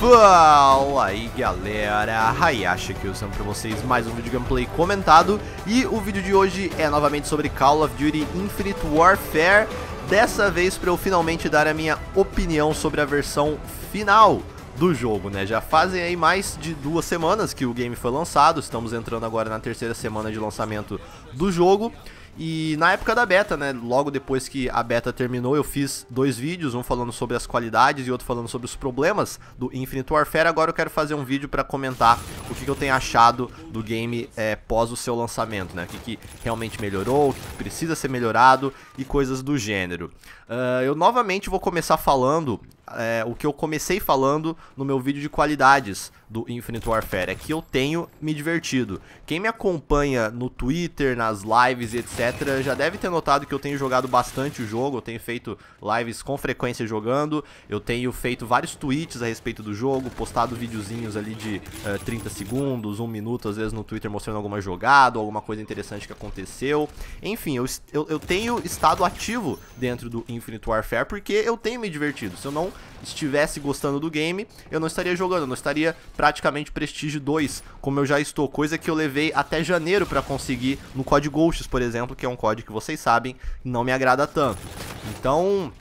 Fala aí galera, Hayashi aqui usando pra vocês mais um vídeo gameplay comentado E o vídeo de hoje é novamente sobre Call of Duty Infinite Warfare Dessa vez pra eu finalmente dar a minha opinião sobre a versão final do jogo, né? Já fazem aí mais de duas semanas que o game foi lançado Estamos entrando agora na terceira semana de lançamento do jogo e na época da beta, né, logo depois que a beta terminou, eu fiz dois vídeos, um falando sobre as qualidades e outro falando sobre os problemas do Infinite Warfare. Agora eu quero fazer um vídeo para comentar o que, que, eu tenho achado do game é, pós o seu lançamento, né, o que, que realmente melhorou, o que, que precisa ser melhorado e coisas do gênero. Uh, eu novamente vou começar falando é, o que eu comecei falando no meu vídeo de qualidades do Infinite Warfare, é que eu tenho me divertido. Quem me acompanha no Twitter, nas lives e etc, já deve ter notado que eu tenho jogado bastante o jogo, eu tenho feito lives com frequência jogando, eu tenho feito vários tweets a respeito do jogo, postado videozinhos ali de uh, é, 30 segundos, 1 minuto, às vezes no Twitter mostrando alguma jogada, alguma coisa interessante que aconteceu. Enfim, eu, eu, eu tenho estado ativo dentro do Infinite Warfare porque eu tenho me divertido. Se eu não estivesse gostando do game, eu não estaria jogando, eu não estaria praticamente Prestige 2, como eu já estou, coisa que eu levei até janeiro para conseguir no COD Ghosts, por exemplo, que é um código que vocês sabem, não me agrada tanto. Então,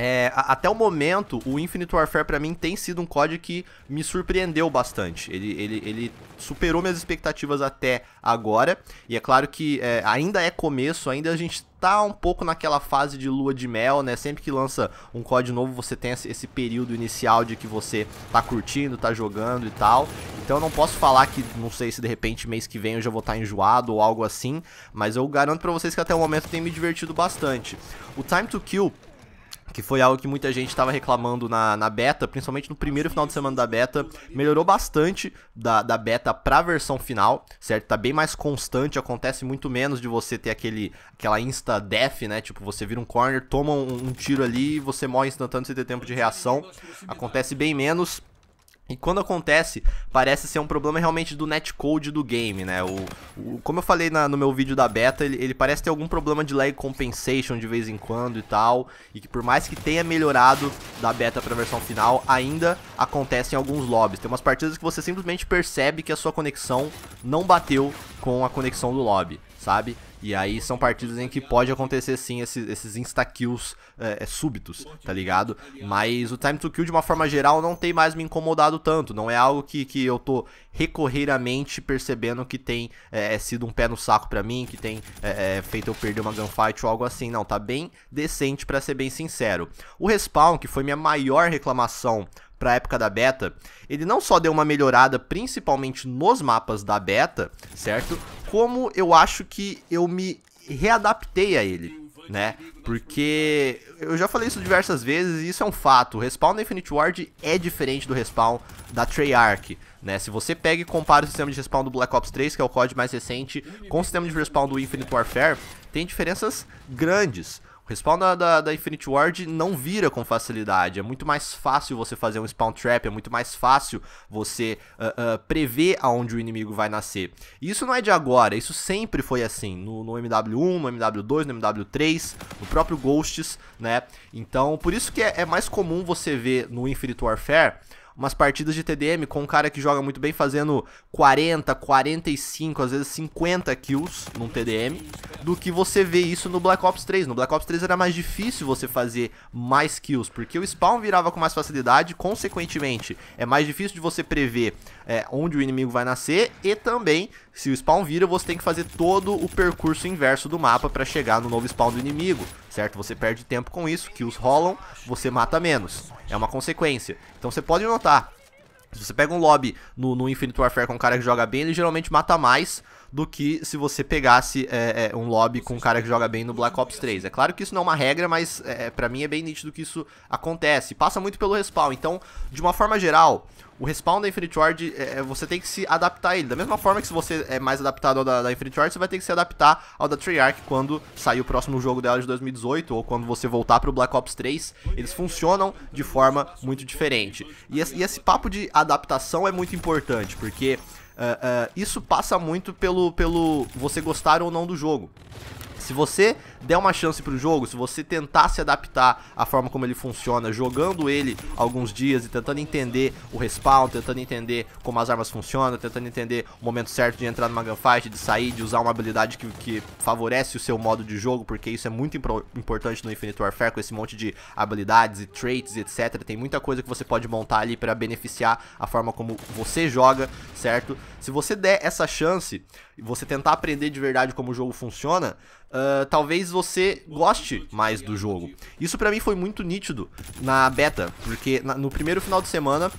é, até o momento, o Infinite Warfare para mim tem sido um código que me surpreendeu bastante. Ele, ele, ele superou minhas expectativas até agora. E é claro que é, ainda é começo, ainda a gente tá um pouco naquela fase de lua de mel, né? Sempre que lança um código novo, você tem esse período inicial de que você tá curtindo, tá jogando e tal. Então eu não posso falar que, não sei se de repente mês que vem eu já vou estar tá enjoado ou algo assim, mas eu garanto para vocês que até o momento tem me divertido bastante. O Time to Kill que foi algo que muita gente estava reclamando na, na beta, principalmente no primeiro final de semana da beta. Melhorou bastante da, da beta para a versão final, certo? Tá bem mais constante, acontece muito menos de você ter aquele aquela insta death, né? Tipo, você vira um corner, toma um, um tiro ali, e você morre instantâneo sem ter tempo de reação. Acontece bem menos. E quando acontece, parece ser um problema realmente do netcode do game, né? O, o como eu falei na, no meu vídeo da beta, ele, ele, parece ter algum problema de lag compensation de vez em quando e tal. E que por mais que tenha melhorado da beta para a versão final, ainda acontecem alguns lobbies. Tem umas partidas que você simplesmente percebe que a sua conexão não bateu com a conexão do lobby, sabe? E aí são partidas em que pode acontecer sim esses, esses insta-kills é, é, súbitos, tá ligado? Mas o time to kill de uma forma geral não tem mais me incomodado tanto, não é algo que, que eu tô recorreiramente percebendo que tem é, é sido um pé no saco para mim, que tem é, é, feito eu perder uma gunfight ou algo assim, não, tá bem decente para ser bem sincero. O respawn, que foi minha maior reclamação para a época da beta, ele não só deu uma melhorada principalmente nos mapas da beta, certo? Como eu acho que eu me readaptei a ele, né? Porque eu já falei isso diversas vezes e isso é um fato. O respawn da Infinite Ward é diferente do respawn da Treyarch, né? Se você pega e compara o sistema de respawn do Black Ops 3, que é o código mais recente, com o sistema de respawn do Infinite Warfare, tem diferenças grandes. O respawn da, da, da, Infinite Ward não vira com facilidade. É muito mais fácil você fazer um spawn trap, é muito mais fácil você uh, uh, prever aonde o inimigo vai nascer. E isso não é de agora, isso sempre foi assim. No, no, MW1, no MW2, no MW3, no próprio Ghosts, né? Então, por isso que é, é mais comum você ver no Infinite Warfare umas partidas de TDM com um cara que joga muito bem fazendo 40, 45, às vezes 50 kills num TDM, do que você vê isso no Black Ops 3. No Black Ops 3 era mais difícil você fazer mais kills, porque o spawn virava com mais facilidade, consequentemente é mais difícil de você prever é, onde o inimigo vai nascer e também se o spawn vira, você tem que fazer todo o percurso inverso do mapa para chegar no novo spawn do inimigo, certo? Você perde tempo com isso, que os rolam, você mata menos. É uma consequência. Então você pode notar, se você pega um lobby no, no Infinite Warfare com um cara que joga bem, ele geralmente mata mais do que se você pegasse é, é, um lobby com um cara que joga bem no Black Ops 3. É claro que isso não é uma regra, mas é, para mim é bem nítido que isso acontece. Passa muito pelo respawn. Então, de uma forma geral, o respawn da Infinite Ward, é, é, você tem que se adaptar a ele. Da mesma forma que se você é mais adaptado ao da, da Infinite Ward, você vai ter que se adaptar ao da Treyarch quando sair o próximo jogo dela de 2018 ou quando você voltar pro Black Ops 3. Eles funcionam de forma muito diferente. E esse, e esse papo de adaptação é muito importante, porque uh, uh, isso passa muito pelo, pelo você gostar ou não do jogo. Se você der uma chance pro jogo, se você tentar se adaptar à forma como ele funciona, jogando ele alguns dias e tentando entender o respawn, tentando entender como as armas funcionam, tentando entender o momento certo de entrar numa gunfight, de sair, de usar uma habilidade que, que favorece o seu modo de jogo, porque isso é muito impro, importante no Infinite Warfare, com esse monte de habilidades e traits, etc. Tem muita coisa que você pode montar ali para beneficiar a forma como você joga, certo? Se você der essa chance e você tentar aprender de verdade como o jogo funciona, uh, talvez talvez você goste mais do jogo. Isso pra mim foi muito nítido na beta, porque na, no primeiro final de semana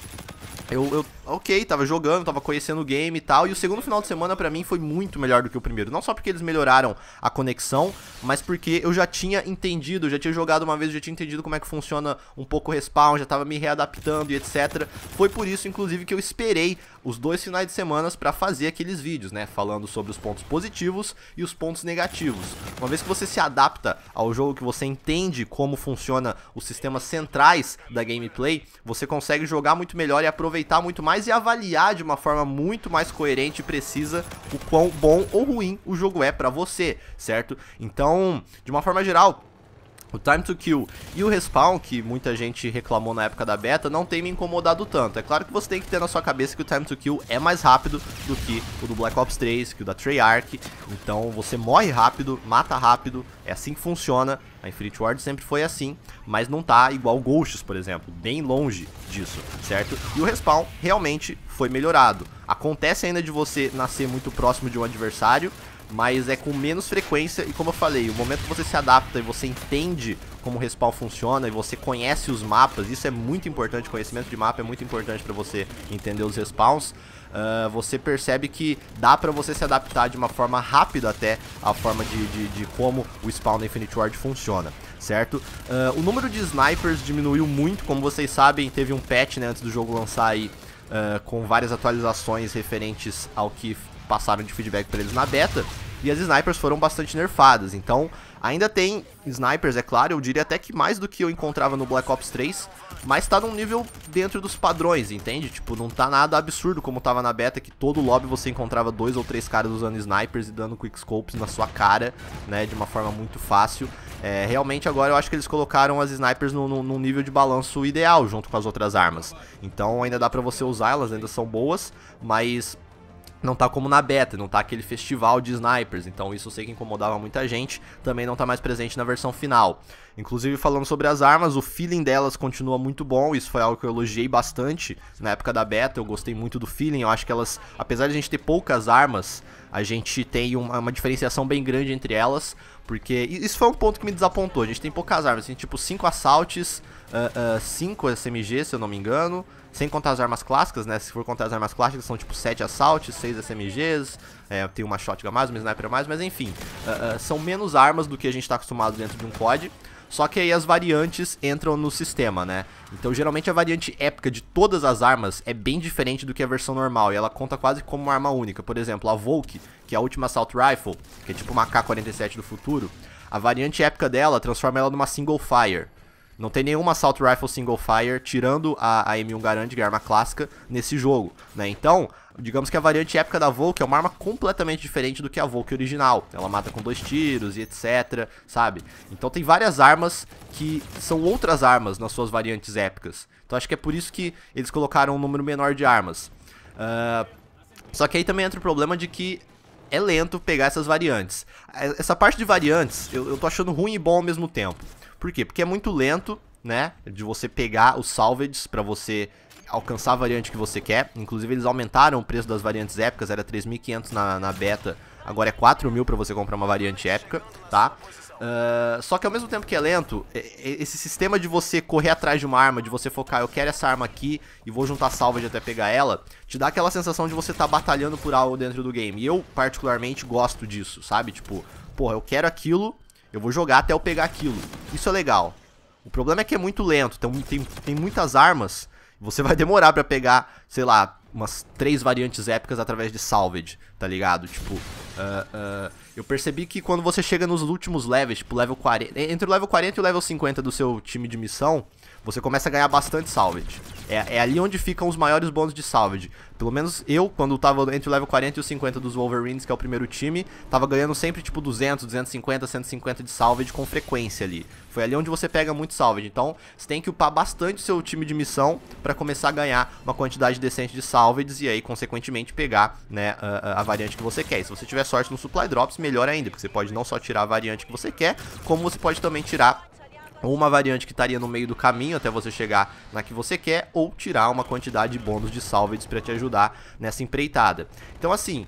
eu, eu, ok, tava jogando, tava conhecendo o game e tal, e o segundo final de semana para mim foi muito melhor do que o primeiro. Não só porque eles melhoraram a conexão, mas porque eu já tinha entendido, já tinha jogado uma vez, já tinha entendido como é que funciona um pouco o respawn, já tava me readaptando e etc. Foi por isso, inclusive, que eu esperei os dois finais de semana para fazer aqueles vídeos, né? Falando sobre os pontos positivos e os pontos negativos. Uma vez que você se adapta ao jogo, que você entende como funciona os sistemas centrais da gameplay, você consegue jogar muito melhor e aproveitar aproveitar muito mais e avaliar de uma forma muito mais coerente e precisa o quão bom ou ruim o jogo é para você, certo? Então, de uma forma geral, o Time to Kill e o Respawn, que muita gente reclamou na época da beta, não tem me incomodado tanto. É claro que você tem que ter na sua cabeça que o Time to Kill é mais rápido do que o do Black Ops 3, que o da Treyarch. Então você morre rápido, mata rápido, é assim que funciona. A Infinity Ward sempre foi assim, mas não tá igual Ghosts, por exemplo, bem longe disso, certo? E o Respawn realmente foi melhorado. Acontece ainda de você nascer muito próximo de um adversário, mas é com menos frequência e como eu falei, o momento que você se adapta e você entende como o respawn funciona e você conhece os mapas, isso é muito importante, conhecimento de mapa é muito importante para você entender os respawns. Uh, você percebe que dá para você se adaptar de uma forma rápida até a forma de, de, de como o spawn da Infinite Ward funciona, certo? Uh, o número de snipers diminuiu muito, como vocês sabem, teve um patch né, antes do jogo lançar aí uh, com várias atualizações referentes ao que passaram de feedback para eles na beta, e as snipers foram bastante nerfadas. Então, ainda tem snipers, é claro, eu diria até que mais do que eu encontrava no Black Ops 3, mas tá num nível dentro dos padrões, entende? Tipo, não tá nada absurdo como tava na beta, que todo lobby você encontrava dois ou três caras usando snipers e dando quick scopes na sua cara, né, de uma forma muito fácil. É, realmente agora eu acho que eles colocaram as snipers num nível de balanço ideal junto com as outras armas. Então ainda dá pra você usar, elas ainda são boas, mas não tá como na beta, não tá aquele festival de snipers, então isso eu sei que incomodava muita gente, também não tá mais presente na versão final. Inclusive falando sobre as armas, o feeling delas continua muito bom, isso foi algo que eu elogiei bastante na época da beta, eu gostei muito do feeling, eu acho que elas, apesar de a gente ter poucas armas, a gente tem uma, uma diferenciação bem grande entre elas, porque isso foi um ponto que me desapontou. A gente tem poucas armas. A gente tem assim, tipo 5 assaltes, 5 uh, ah, uh, ah, SMG, se eu não me engano. Sem contar as armas clássicas, né? Se for contar as armas clássicas, são tipo 7 assaltes, 6 SMGs. É, tem uma shotgun mais, uma sniper mais, mas enfim. Uh, são menos armas do que a gente está acostumado dentro de um COD. Só que aí as variantes entram no sistema, né? Então geralmente a variante épica de todas as armas é bem diferente do que a versão normal, e ela conta quase como uma arma única. Por exemplo, a Volk, que é a última Assault Rifle, que é tipo uma AK-47 do futuro, a variante épica dela transforma ela numa Single Fire. Não tem nenhuma Assault Rifle Single Fire, tirando a, a M1 Garand, que é a arma clássica, nesse jogo, né? Então, Digamos que a variante épica da Volk é uma arma completamente diferente do que a Volk é original. Ela mata com dois tiros e etc, sabe? Então tem várias armas que são outras armas nas suas variantes épicas. Então acho que é por isso que eles colocaram um número menor de armas. Uh, só que aí também entra o problema de que é lento pegar essas variantes. Essa parte de variantes eu, eu tô achando ruim e bom ao mesmo tempo. Por quê? Porque é muito lento, né? De você pegar os salvages para você alcançar a variante que você quer. Inclusive, eles aumentaram o preço das variantes épicas, era 3.500 na, na beta, agora é 4.000 para você comprar uma variante épica, tá? Uh, só que ao mesmo tempo que é lento, esse sistema de você correr atrás de uma arma, de você focar, eu quero essa arma aqui e vou juntar salva até pegar ela, te dá aquela sensação de você tá batalhando por algo dentro do game. E eu, particularmente, gosto disso, sabe? Tipo, porra, eu quero aquilo, eu vou jogar até eu pegar aquilo. Isso é legal. O problema é que é muito lento, tem, tem, tem muitas armas você vai demorar para pegar, sei lá, umas três variantes épicas através de salvage, tá ligado? Tipo, uh, uh, eu percebi que quando você chega nos últimos levels, tipo level 40, entre o level 40 e o level 50 do seu time de missão, você começa a ganhar bastante salvage. É, é, ali onde ficam os maiores bônus de salvage. Pelo menos eu, quando tava entre o level 40 e o 50 dos Wolverines, que é o primeiro time, tava ganhando sempre tipo 200, 250, 150 de salvage com frequência ali. Foi ali onde você pega muito salvage. Então, você tem que upar bastante o seu time de missão para começar a ganhar uma quantidade decente de salvages e aí, consequentemente, pegar né, a, a, variante que você quer. E se você tiver sorte no Supply Drops, melhor ainda, porque você pode não só tirar a variante que você quer, como você pode também tirar ou uma variante que estaria no meio do caminho até você chegar na que você quer, ou tirar uma quantidade de bônus de salvages para te ajudar nessa empreitada. Então assim,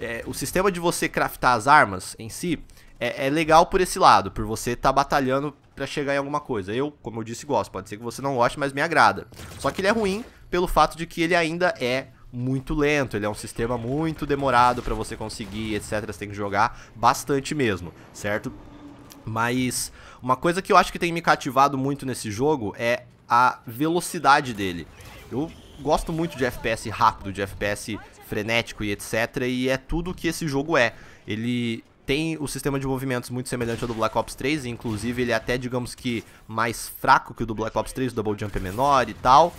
é, o sistema de você craftar as armas em si é, é legal por esse lado, por você estar tá batalhando para chegar em alguma coisa. Eu, como eu disse, gosto. Pode ser que você não goste, mas me agrada. Só que ele é ruim pelo fato de que ele ainda é muito lento, ele é um sistema muito demorado para você conseguir, etc. Você tem que jogar bastante mesmo, certo? Mas uma coisa que eu acho que tem me cativado muito nesse jogo é a velocidade dele. Eu gosto muito de FPS rápido, de FPS frenético e etc. E é tudo que esse jogo é. Ele tem o sistema de movimentos muito semelhante ao do Black Ops 3, inclusive ele é até, digamos que, mais fraco que o do Black Ops 3, o double jump é menor e tal,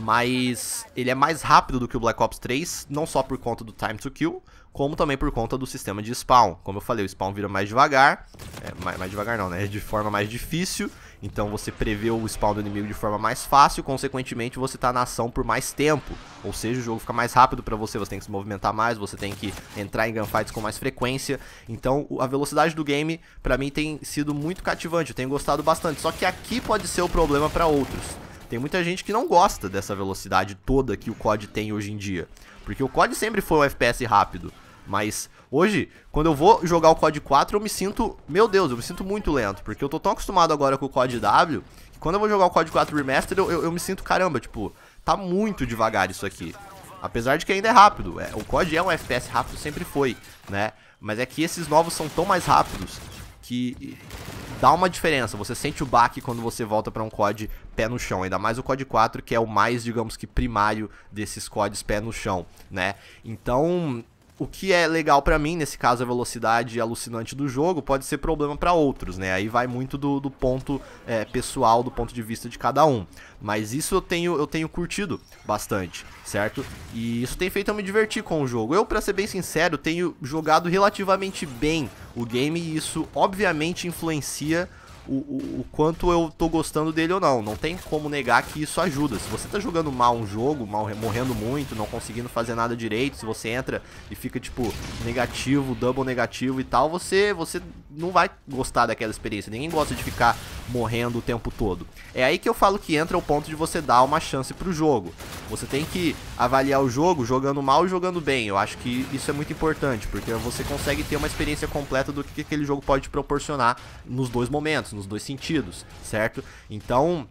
mas ele é mais rápido do que o Black Ops 3, não só por conta do time to kill, como também por conta do sistema de spawn. Como eu falei, o spawn vira mais devagar, é, mais, mais devagar não, né, de forma mais difícil, então você prevê o spawn do inimigo de forma mais fácil, consequentemente você está na ação por mais tempo. Ou seja, o jogo fica mais rápido para você, você tem que se movimentar mais, você tem que entrar em gunfights com mais frequência. Então a velocidade do game, para mim, tem sido muito cativante, eu tenho gostado bastante. Só que aqui pode ser o problema para outros. Tem muita gente que não gosta dessa velocidade toda que o COD tem hoje em dia. Porque o COD sempre foi um FPS rápido. Mas hoje, quando eu vou jogar o COD 4, eu me sinto, meu Deus, eu me sinto muito lento, porque eu tô tão acostumado agora com o COD W, que quando eu vou jogar o COD 4 Remaster, eu, eu, eu me sinto, caramba, tipo, tá muito devagar isso aqui. Apesar de que ainda é rápido, é, o COD é um FPS rápido, sempre foi, né? Mas é que esses novos são tão mais rápidos que dá uma diferença. Você sente o baque quando você volta para um COD pé no chão. Ainda mais o COD 4, que é o mais, digamos que, primário desses CODs pé no chão, né? Então, o que é legal para mim, nesse caso é a velocidade alucinante do jogo, pode ser problema para outros, né? Aí vai muito do, do ponto é, pessoal, do ponto de vista de cada um. Mas isso eu tenho, eu tenho curtido bastante, certo? E isso tem feito eu me divertir com o jogo. Eu, para ser bem sincero, tenho jogado relativamente bem o game e isso obviamente influencia o, o, o, quanto eu tô gostando dele ou não. Não tem como negar que isso ajuda. Se você tá jogando mal um jogo, mal morrendo muito, não conseguindo fazer nada direito, se você entra e fica tipo negativo, double negativo e tal, você você não vai gostar daquela experiência. Ninguém gosta de ficar morrendo o tempo todo. É aí que eu falo que entra o ponto de você dar uma chance pro jogo. Você tem que avaliar o jogo jogando mal e jogando bem. Eu acho que isso é muito importante, porque você consegue ter uma experiência completa do que aquele jogo pode te proporcionar nos dois momentos, nos dois sentidos, certo? Então,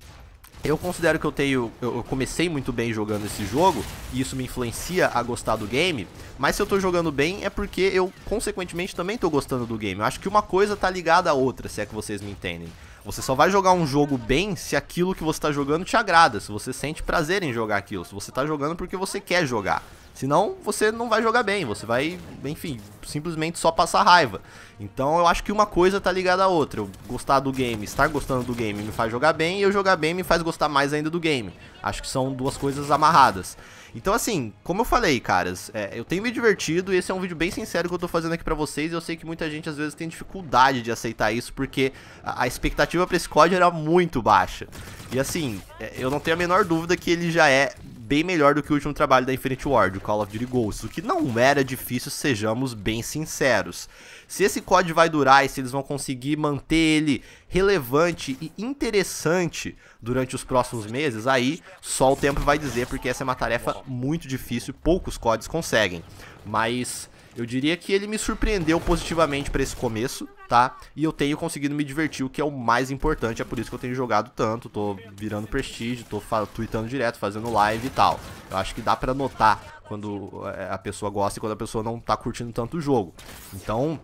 eu considero que eu tenho. Eu comecei muito bem jogando esse jogo, e isso me influencia a gostar do game. Mas se eu tô jogando bem é porque eu, consequentemente, também tô gostando do game. Eu acho que uma coisa tá ligada à outra, se é que vocês me entendem. Você só vai jogar um jogo bem se aquilo que você está jogando te agrada, se você sente prazer em jogar aquilo, se você está jogando porque você quer jogar. Senão você não vai jogar bem, você vai, enfim, simplesmente só passar raiva. Então eu acho que uma coisa está ligada à outra. Eu gostar do game, estar gostando do game me faz jogar bem e eu jogar bem me faz gostar mais ainda do game. Acho que são duas coisas amarradas. Então, assim, como eu falei, caras, é, eu tenho me divertido e esse é um vídeo bem sincero que eu tô fazendo aqui pra vocês. E eu sei que muita gente às vezes tem dificuldade de aceitar isso porque a, a expectativa pra esse código era muito baixa. E assim, é, eu não tenho a menor dúvida que ele já é bem melhor do que o último trabalho da Infinity Ward, o Call of Duty Ghosts, o que não era difícil, sejamos bem sinceros. Se esse COD vai durar e se eles vão conseguir manter ele relevante e interessante durante os próximos meses, aí só o tempo vai dizer, porque essa é uma tarefa muito difícil, poucos CODs conseguem. Mas eu diria que ele me surpreendeu positivamente para esse começo, tá? E eu tenho conseguido me divertir, o que é o mais importante, é por isso que eu tenho jogado tanto, tô virando prestígio, tô tweetando direto, fazendo live e tal. Eu acho que dá para notar quando eh, a pessoa gosta e quando a pessoa não tá curtindo tanto o jogo. Então,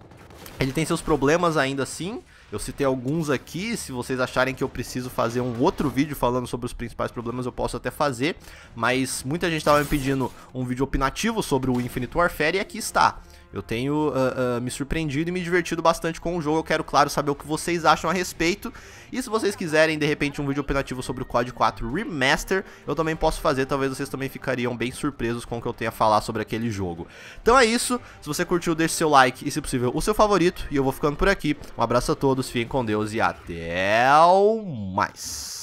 ele tem seus problemas ainda assim, eu citei alguns aqui, se vocês acharem que eu preciso fazer um outro vídeo falando sobre os principais problemas, eu posso até fazer, mas muita gente estava me pedindo um vídeo opinativo sobre o Infinite Warfare e aqui está. Eu tenho uh, uh, me surpreendido e me divertido bastante com o jogo. Eu quero, claro, saber o que vocês acham a respeito. E se vocês quiserem, de repente, um vídeo opinativo sobre o COD 4 Remaster, eu também posso fazer. Talvez vocês também ficariam bem surpresos com o que eu tenha a falar sobre aquele jogo. Então é isso. Se você curtiu, deixe seu like e, se possível, o seu favorito. E eu vou ficando por aqui. Um abraço a todos, fiquem com Deus e até mais.